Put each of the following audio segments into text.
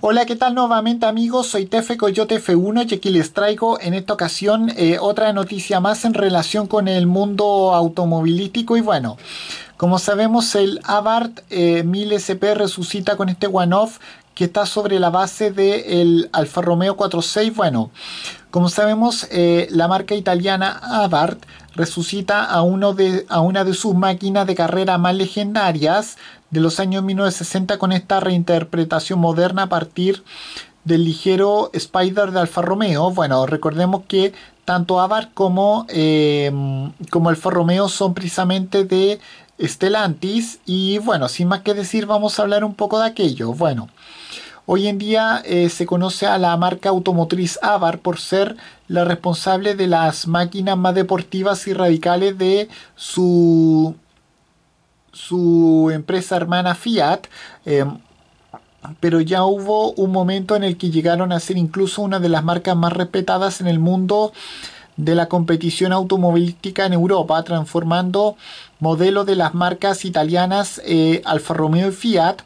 Hola, ¿qué tal nuevamente amigos? Soy Tefe Coyote F1 y aquí les traigo en esta ocasión eh, otra noticia más en relación con el mundo automovilístico y bueno, como sabemos el Abarth 1000 eh, SP resucita con este one-off que está sobre la base del Alfa Romeo 46. Bueno, como sabemos, eh, la marca italiana Abarth resucita a, uno de, a una de sus máquinas de carrera más legendarias de los años 1960 con esta reinterpretación moderna a partir del ligero Spider de Alfa Romeo. Bueno, recordemos que tanto Abarth como, em, como Alfa Romeo son precisamente de Stellantis y bueno, sin más que decir vamos a hablar un poco de aquello. Bueno, Hoy en día eh, se conoce a la marca automotriz Avar por ser la responsable de las máquinas más deportivas y radicales de su, su empresa hermana Fiat. Em, pero ya hubo un momento en el que llegaron a ser incluso una de las marcas más respetadas en el mundo de la competición automovilística en Europa, transformando modelo de las marcas italianas eh, Alfa Romeo y Fiat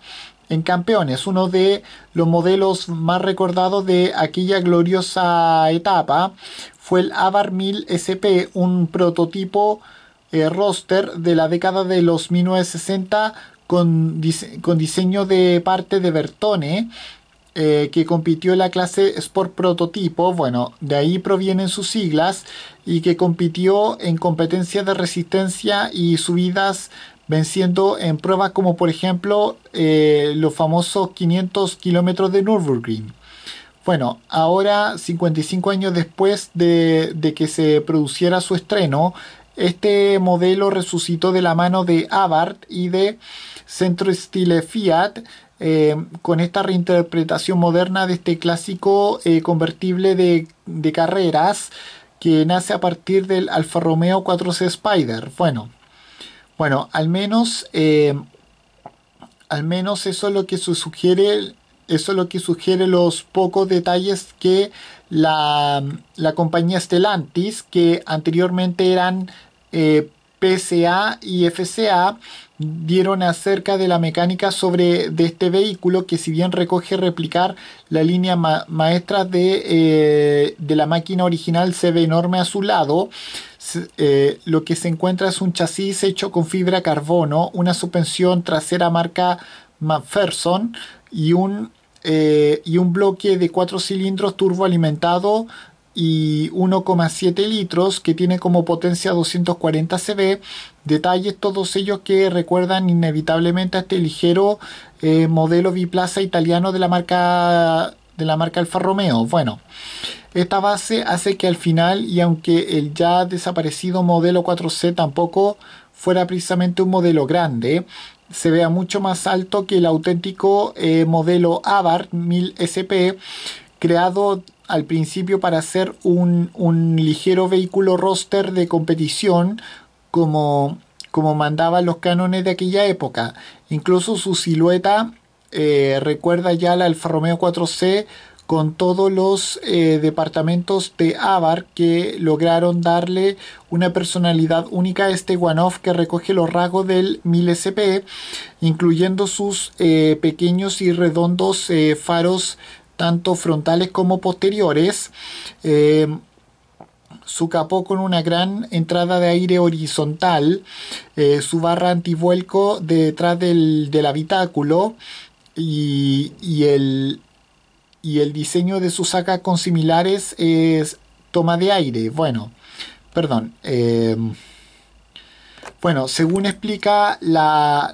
en Campeones, uno de los modelos más recordados de aquella gloriosa etapa fue el Avar 1000 SP, un prototipo eh, roster de la década de los 1960 con, con diseño de parte de Bertone. Eh, que compitió en la clase Sport Prototipo, bueno, de ahí provienen sus siglas, y que compitió en competencias de resistencia y subidas venciendo en pruebas como por ejemplo eh, los famosos 500 kilómetros de Nürburgring. Bueno, ahora 55 años después de, que se produciera su estreno, este modelo resucitó de la mano de Abarth y de Centro Stile Fiat eh, con esta reinterpretación moderna de este clásico eh, convertible de, de, carreras que nace a partir del Alfa Romeo 4C Spider. Bueno, bueno, al menos, eh, al menos eso es lo que sugiere, eso es lo que sugiere los pocos detalles que la, la compañía Stellantis, que anteriormente eran eh, PSA y FCA dieron acerca de la mecánica sobre de este vehículo que si bien recoge replicar la línea maestra eh, de, la máquina original se ve enorme a su lado eh, lo que se encuentra es un chasis hecho con fibra carbono una suspensión trasera marca McPherson y un eh, y un bloque de cuatro cilindros turboalimentado y 1,7 litros que tiene como potencia 240 CV. Detalles todos ellos que recuerdan inevitablemente a este ligero eh, modelo biplaza italiano de la marca de la marca Alfa Romeo. Bueno, esta base hace que al final y aunque el ya desaparecido modelo 4C tampoco fuera precisamente un modelo grande, se vea mucho más alto que el auténtico eh, modelo Abarth 1000 SP creado al principio para ser un, ligero vehículo roster de competición como, como mandaban los cánones de aquella época. Incluso su silueta eh, recuerda ya la Alfa Romeo 4C con todos los eh, departamentos de Avar que lograron darle una personalidad única a este one-off que recoge los rasgos del 1000SP, incluyendo sus eh, pequeños y redondos faros tanto frontales como posteriores. Eh, su capó con una gran entrada de aire horizontal, eh, su barra antivuelco detrás del, habitáculo y, el, y, el, diseño de su saca con similares es toma de aire. Bueno, perdón. Eh, bueno, según explica la,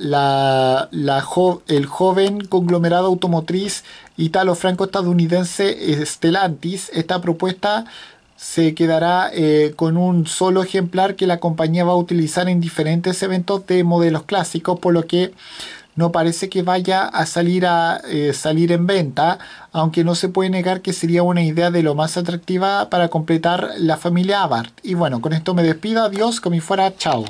el joven conglomerado automotriz italo-franco-estadounidense Stellantis, esta propuesta se quedará eh, con un solo ejemplar que la compañía va a utilizar en diferentes eventos de modelos clásicos, por lo que no parece que vaya a salir a eh, salir en venta, aunque no se puede negar que sería una idea de lo más atractiva para completar la familia Abarth. Y bueno, con esto me despido, adiós, como fuera, chao.